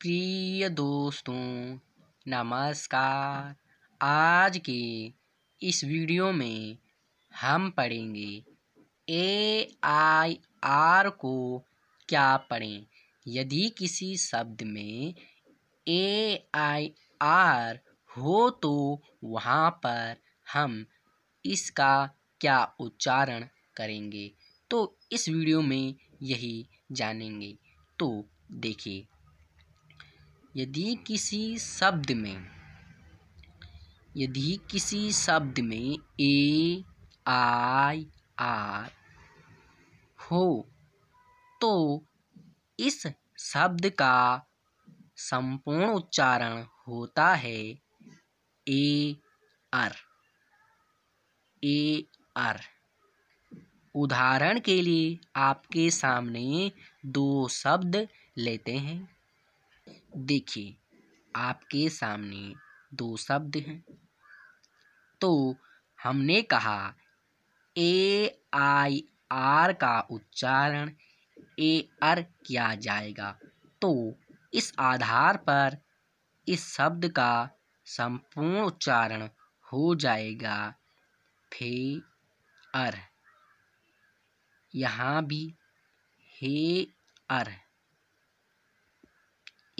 प्रिय दोस्तों नमस्कार आज के इस वीडियो में हम पढ़ेंगे ए आई आर को क्या पढ़ें यदि किसी शब्द में ए आई आर हो तो वहाँ पर हम इसका क्या उच्चारण करेंगे तो इस वीडियो में यही जानेंगे तो देखिए यदि किसी शब्द में यदि किसी शब्द में ए आई आर हो तो इस शब्द का संपूर्ण उच्चारण होता है ए आर ए आर उदाहरण के लिए आपके सामने दो शब्द लेते हैं देखिए आपके सामने दो शब्द हैं तो हमने कहा ए आई आर का उच्चारण ए आर किया जाएगा तो इस आधार पर इस शब्द का संपूर्ण उच्चारण हो जाएगा फे अर यहाँ भी हे अर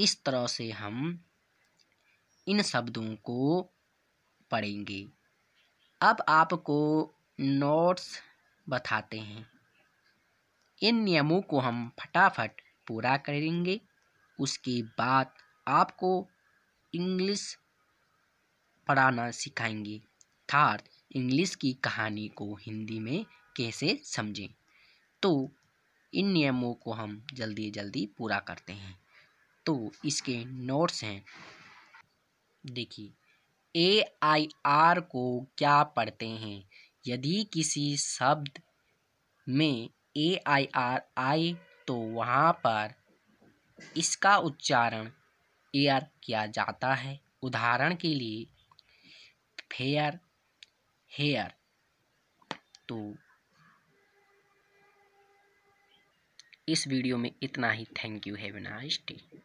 इस तरह से हम इन शब्दों को पढ़ेंगे अब आपको नोट्स बताते हैं इन नियमों को हम फटाफट पूरा करेंगे उसके बाद आपको इंग्लिश पढ़ाना सिखाएंगे अर्थात इंग्लिश की कहानी को हिंदी में कैसे समझें तो इन नियमों को हम जल्दी जल्दी पूरा करते हैं तो इसके नोट्स हैं देखिए ए आई आर को क्या पढ़ते हैं यदि किसी शब्द में ए आई आर आए तो वहाँ पर इसका उच्चारण एयर किया जाता है उदाहरण के लिए फेयर हेयर तो इस वीडियो में इतना ही thank you have nice day